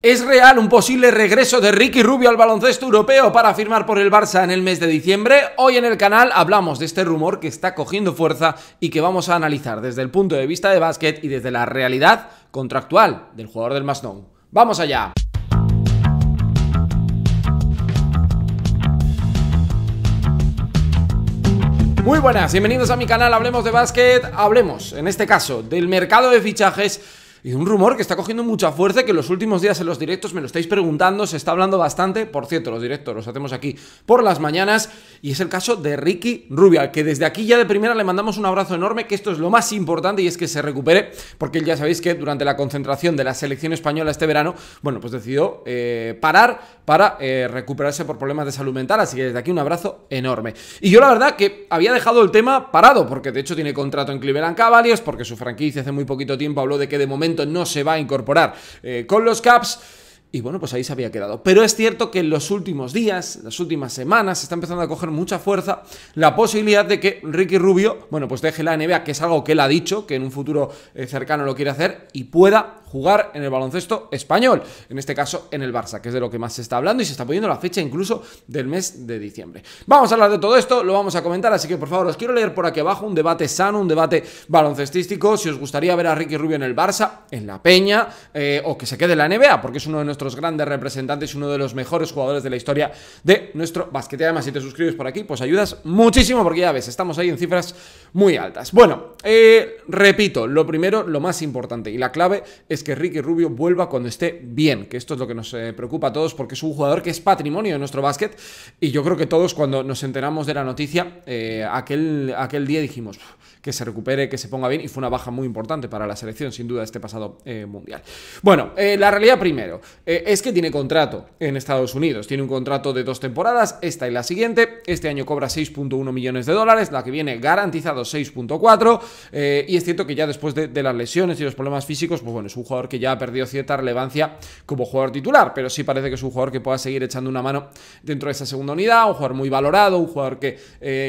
¿Es real un posible regreso de Ricky Rubio al baloncesto europeo para firmar por el Barça en el mes de diciembre? Hoy en el canal hablamos de este rumor que está cogiendo fuerza y que vamos a analizar desde el punto de vista de básquet y desde la realidad contractual del jugador del Masnou. ¡Vamos allá! Muy buenas, bienvenidos a mi canal Hablemos de Básquet. Hablemos, en este caso, del mercado de fichajes y un rumor que está cogiendo mucha fuerza, que los últimos días en los directos me lo estáis preguntando, se está hablando bastante. Por cierto, los directos los hacemos aquí por las mañanas y es el caso de Ricky Rubial, que desde aquí ya de primera le mandamos un abrazo enorme, que esto es lo más importante y es que se recupere, porque ya sabéis que durante la concentración de la selección española este verano, bueno, pues decidió eh, parar para eh, recuperarse por problemas de salud mental, así que desde aquí un abrazo enorme. Y yo la verdad que había dejado el tema parado, porque de hecho tiene contrato en Cleveland Cavaliers, porque su franquicia hace muy poquito tiempo habló de que de momento no se va a incorporar eh, con los Caps. Y bueno, pues ahí se había quedado. Pero es cierto que en los últimos días, las últimas semanas, se está empezando a coger mucha fuerza la posibilidad de que Ricky Rubio, bueno, pues deje la NBA, que es algo que él ha dicho, que en un futuro eh, cercano lo quiere hacer, y pueda jugar en el baloncesto español, en este caso en el Barça, que es de lo que más se está hablando y se está poniendo la fecha incluso del mes de diciembre. Vamos a hablar de todo esto, lo vamos a comentar, así que por favor os quiero leer por aquí abajo un debate sano, un debate baloncestístico, si os gustaría ver a Ricky Rubio en el Barça, en la Peña, eh, o que se quede en la NBA, porque es uno de nuestros grandes representantes y uno de los mejores jugadores de la historia de nuestro basquete. Además, si te suscribes por aquí, pues ayudas muchísimo, porque ya ves, estamos ahí en cifras muy altas. Bueno, eh, repito, lo primero, lo más importante y la clave es que Ricky Rubio vuelva cuando esté bien, que esto es lo que nos eh, preocupa a todos porque es un jugador que es patrimonio de nuestro básquet y yo creo que todos cuando nos enteramos de la noticia eh, aquel, aquel día dijimos que se recupere, que se ponga bien y fue una baja muy importante para la selección, sin duda, este pasado eh, mundial. Bueno, eh, la realidad primero eh, es que tiene contrato en Estados Unidos, tiene un contrato de dos temporadas, esta y la siguiente, este año cobra 6.1 millones de dólares, la que viene garantizado 6.4 y es cierto que ya después de, las lesiones y los problemas físicos, pues bueno, es un jugador que ya ha perdido cierta relevancia como jugador titular, pero sí parece que es un jugador que pueda seguir echando una mano dentro de esa segunda unidad, un jugador muy valorado, un jugador que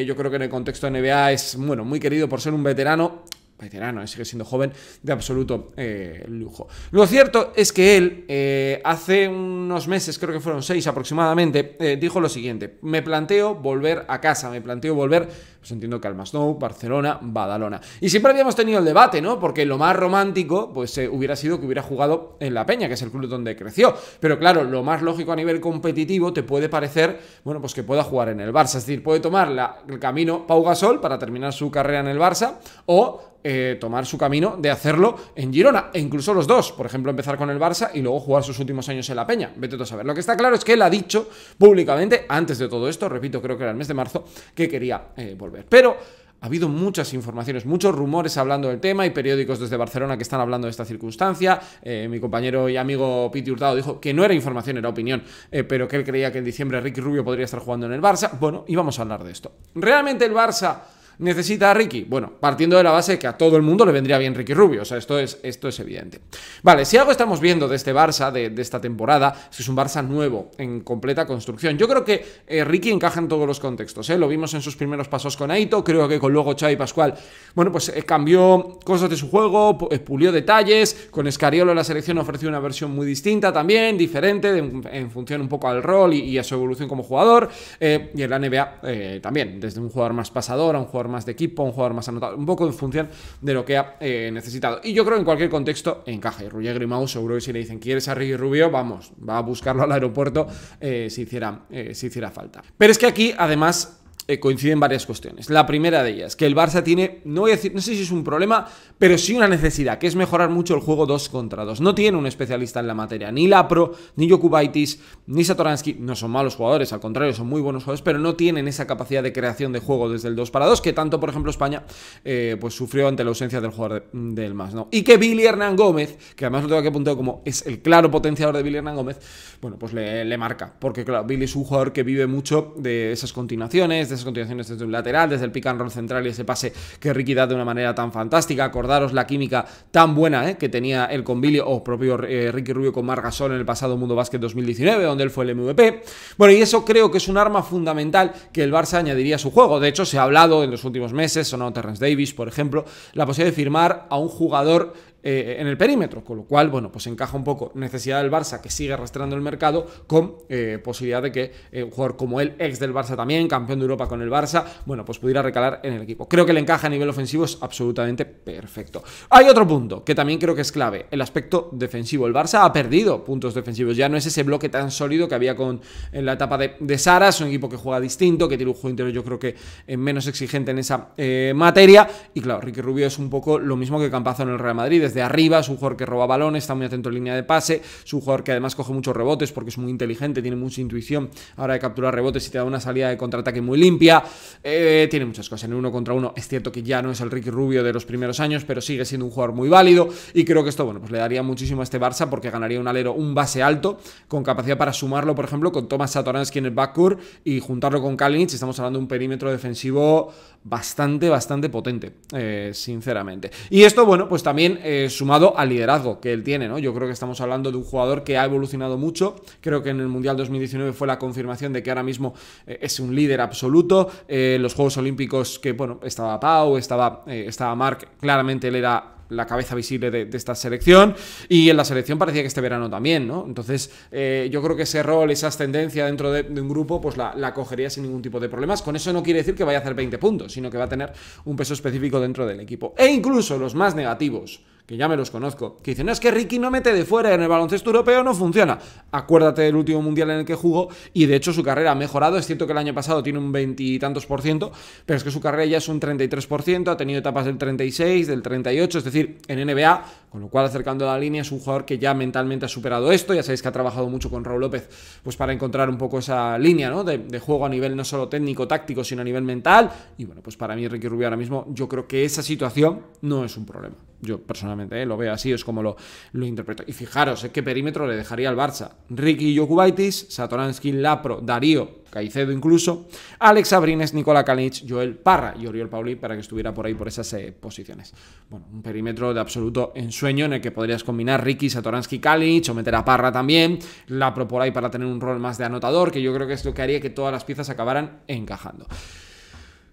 yo creo que en el contexto de NBA es, bueno, muy querido por ser un veterano, veterano, eh, sigue siendo joven, de absoluto eh, lujo. Lo cierto es que él, eh, hace unos meses, creo que fueron seis aproximadamente, dijo lo siguiente, me planteo volver a casa, me planteo volver pues entiendo que Almasnou, Barcelona, Badalona. Y siempre habíamos tenido el debate, ¿no? Porque lo más romántico, pues eh, hubiera sido que hubiera jugado en La Peña, que es el club donde creció. Pero claro, lo más lógico a nivel competitivo te puede parecer, bueno, pues que pueda jugar en el Barça. Es decir, puede tomar el camino Pau Gasol para terminar su carrera en el Barça o eh, tomar su camino de hacerlo en Girona, e incluso los dos, por ejemplo, empezar con el Barça y luego jugar sus últimos años en la Peña. Vete tú a saber. Lo que está claro es que él ha dicho públicamente, antes de todo esto, repito, creo que era el mes de marzo, que quería eh, volver pero ha habido muchas informaciones, muchos rumores hablando del tema. y periódicos desde Barcelona que están hablando de esta circunstancia. Eh, mi compañero y amigo Piti Hurtado dijo que no era información, era opinión, eh, pero que él creía que en diciembre Ricky Rubio podría estar jugando en el Barça. Bueno, y vamos a hablar de esto. ¿Realmente el Barça ¿Necesita a Ricky? Bueno, partiendo de la base que a todo el mundo le vendría bien Ricky Rubio, o sea, esto es, esto es evidente. Vale, si algo estamos viendo de este Barça, de, esta temporada, es un Barça nuevo, en completa construcción. Yo creo que eh, Ricky encaja en todos los contextos, ¿eh? lo vimos en sus primeros pasos con Aito, creo que con luego Xavi Pascual, bueno, pues eh, cambió cosas de su juego, eh, pulió detalles, con Scariolo la selección ofreció una versión muy distinta también, diferente, en función un poco al rol y, y a su evolución como jugador, y en la NBA también, desde un jugador más pasador a un jugador más de equipo, un jugador más anotado, un poco en función de lo que ha eh, necesitado. Y yo creo que en cualquier contexto encaja. Y Roger Grimau, seguro que si le dicen quieres a Ricky Rubio, vamos, va a buscarlo al aeropuerto eh, si, hiciera, eh, si hiciera falta. Pero es que aquí, además, eh, coinciden varias cuestiones. La primera de ellas, que el Barça tiene, no voy a decir, no sé si es un problema, pero sí una necesidad, que es mejorar mucho el juego 2 contra 2. No tiene un especialista en la materia, ni la pro, ni Jokubaitis, ni Satoransky, no son malos jugadores, al contrario, son muy buenos jugadores, pero no tienen esa capacidad de creación de juego desde el 2 para 2, que tanto, por ejemplo, España eh, pues sufrió ante la ausencia del jugador mm, del MAS. ¿no? Y que Billy Hernán Gómez, que además lo tengo que apuntado como es el claro potenciador de Billy Hernán Gómez, bueno, pues le, le marca, porque claro, Billy es un jugador que vive mucho de esas continuaciones, de continuaciones desde un lateral, desde el pick and roll central y ese pase que Ricky da de una manera tan fantástica. Acordaros la química tan buena eh, que tenía el Convilio o propio eh, Ricky Rubio con Gasol en el pasado Mundo Básquet 2019, donde él fue el MVP. Bueno, y eso creo que es un arma fundamental que el Barça añadiría a su juego. De hecho, se ha hablado en los últimos meses, sonado Terrence Davis, por ejemplo, la posibilidad de firmar a un jugador eh, en el perímetro, con lo cual, bueno, pues encaja un poco necesidad del Barça que sigue arrastrando el mercado con eh, posibilidad de que eh, un jugador como él, ex del Barça también, campeón de Europa con el Barça, bueno, pues pudiera recalar en el equipo. Creo que le encaja a nivel ofensivo es absolutamente perfecto. Hay otro punto que también creo que es clave, el aspecto defensivo. El Barça ha perdido puntos defensivos, ya no es ese bloque tan sólido que había con, en la etapa de, de un equipo que juega distinto, que tiene un juego interior yo creo que menos exigente en esa materia, y claro, Ricky Rubio es un poco lo mismo que Campazo en el Real Madrid, desde arriba, es un jugador que roba balones, está muy atento en línea de pase, es un jugador que además coge muchos rebotes porque es muy inteligente, tiene mucha intuición ahora de capturar rebotes y te da una salida de contraataque muy limpia, eh, tiene muchas cosas en uno contra uno, es cierto que ya no es el Ricky Rubio de los primeros años, pero sigue siendo un jugador muy válido y creo que esto, bueno, pues le daría muchísimo a este Barça porque ganaría un alero, un base alto, con capacidad para sumarlo, por ejemplo, con Thomas Satoransky en el backcourt y juntarlo con Kalinic, estamos hablando de un perímetro defensivo bastante, bastante potente, eh, sinceramente. Y esto, bueno, pues también... Eh, sumado al liderazgo que él tiene, ¿no? Yo creo que estamos hablando de un jugador que ha evolucionado mucho, creo que en el Mundial 2019 fue la confirmación de que ahora mismo eh, es un líder absoluto, eh, en los Juegos Olímpicos que, bueno, estaba Pau, estaba, eh, estaba Mark, claramente él era la cabeza visible de, esta selección y en la selección parecía que este verano también, ¿no? Entonces yo creo que ese rol, esa ascendencia dentro de, un grupo, pues la, la, cogería sin ningún tipo de problemas. Con eso no quiere decir que vaya a hacer 20 puntos, sino que va a tener un peso específico dentro del equipo. E incluso los más negativos que ya me los conozco, que dicen, es que Ricky no mete de fuera en el baloncesto europeo, no funciona. Acuérdate del último mundial en el que jugó y de hecho su carrera ha mejorado, es cierto que el año pasado tiene un veintitantos por ciento, pero es que su carrera ya es un 33 ha tenido etapas del 36, del 38, es decir, en NBA, con lo cual acercando la línea es un jugador que ya mentalmente ha superado esto, ya sabéis que ha trabajado mucho con Raúl López, pues para encontrar un poco esa línea, ¿no? De, de juego a nivel no solo técnico, táctico, sino a nivel mental, y bueno, pues para mí Ricky Rubio ahora mismo yo creo que esa situación no es un problema. Yo personalmente eh, lo veo así, es como lo, lo interpreto. Y fijaros, eh, ¿qué perímetro le dejaría al Barça? Ricky Yokubaitis, Satoransky, Lapro, Darío, Caicedo incluso, Alex Abrines, Nicola Kalinic, Joel Parra y Oriol Pauli para que estuviera por ahí por esas eh, posiciones. Bueno, un perímetro de absoluto ensueño en el que podrías combinar Ricky, Satoransky, Kalinic o meter a Parra también, Lapro por ahí para tener un rol más de anotador, que yo creo que es lo que haría que todas las piezas acabaran encajando.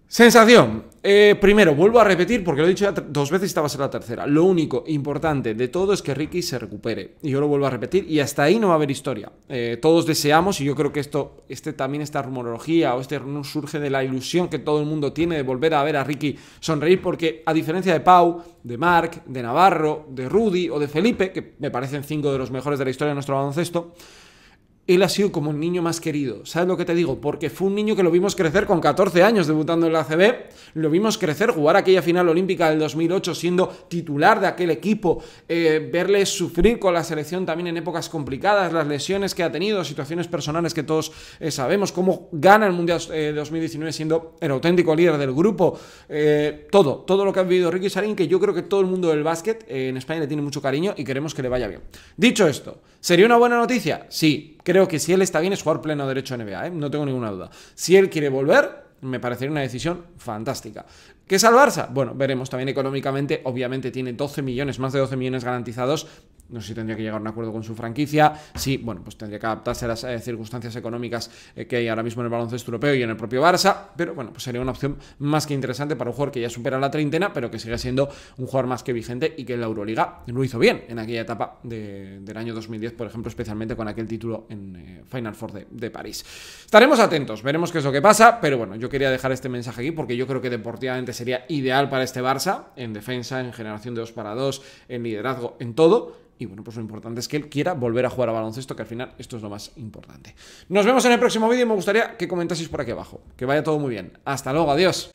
Sensación. Eh, primero, vuelvo a repetir, porque lo he dicho ya dos veces y esta va a ser la tercera. Lo único importante de todo es que Ricky se recupere. Y yo lo vuelvo a repetir, y hasta ahí no va a haber historia. Eh, todos deseamos, y yo creo que esto, este, también esta rumorología o este rumor surge de la ilusión que todo el mundo tiene de volver a ver a Ricky sonreír, porque a diferencia de Pau, de Mark, de Navarro, de Rudy o de Felipe, que me parecen cinco de los mejores de la historia de nuestro baloncesto, él ha sido como un niño más querido. ¿Sabes lo que te digo? Porque fue un niño que lo vimos crecer con 14 años debutando en la ACB, lo vimos crecer, jugar aquella final olímpica del 2008 siendo titular de aquel equipo, eh, verle sufrir con la selección también en épocas complicadas, las lesiones que ha tenido, situaciones personales que todos eh, sabemos, cómo gana el Mundial 2019 eh, siendo el auténtico líder del grupo, todo, todo lo que ha vivido Ricky Sarin... que yo creo que todo el mundo del básquet en España le tiene mucho cariño y queremos que le vaya bien. Dicho esto, ¿sería una buena noticia? Sí, Creo que si él está bien es jugar pleno derecho a NBA, ¿eh? no tengo ninguna duda. Si él quiere volver, me parecería una decisión fantástica. ¿Qué es al Barça? Bueno, veremos también económicamente, obviamente tiene 12 millones, más de 12 millones garantizados. No sé si tendría que llegar a un acuerdo con su franquicia, sí, bueno, pues tendría que adaptarse a las eh, circunstancias económicas eh, que hay ahora mismo en el baloncesto europeo y en el propio Barça, pero bueno, pues sería una opción más que interesante para un jugador que ya supera la treintena, pero que sigue siendo un jugador más que vigente y que en la Euroliga lo hizo bien en aquella etapa del año 2010, por ejemplo, especialmente con aquel título en eh, Final Four de, de París. Estaremos atentos, veremos qué es lo que pasa, pero bueno, yo quería dejar este mensaje aquí porque yo creo que deportivamente sería ideal para este Barça, en defensa, en generación de 2 para 2, en liderazgo, en todo. Y bueno, pues lo importante es que él quiera volver a jugar a baloncesto, que al final esto es lo más importante. Nos vemos en el próximo vídeo y me gustaría que comentaseis por aquí abajo. Que vaya todo muy bien. Hasta luego, adiós.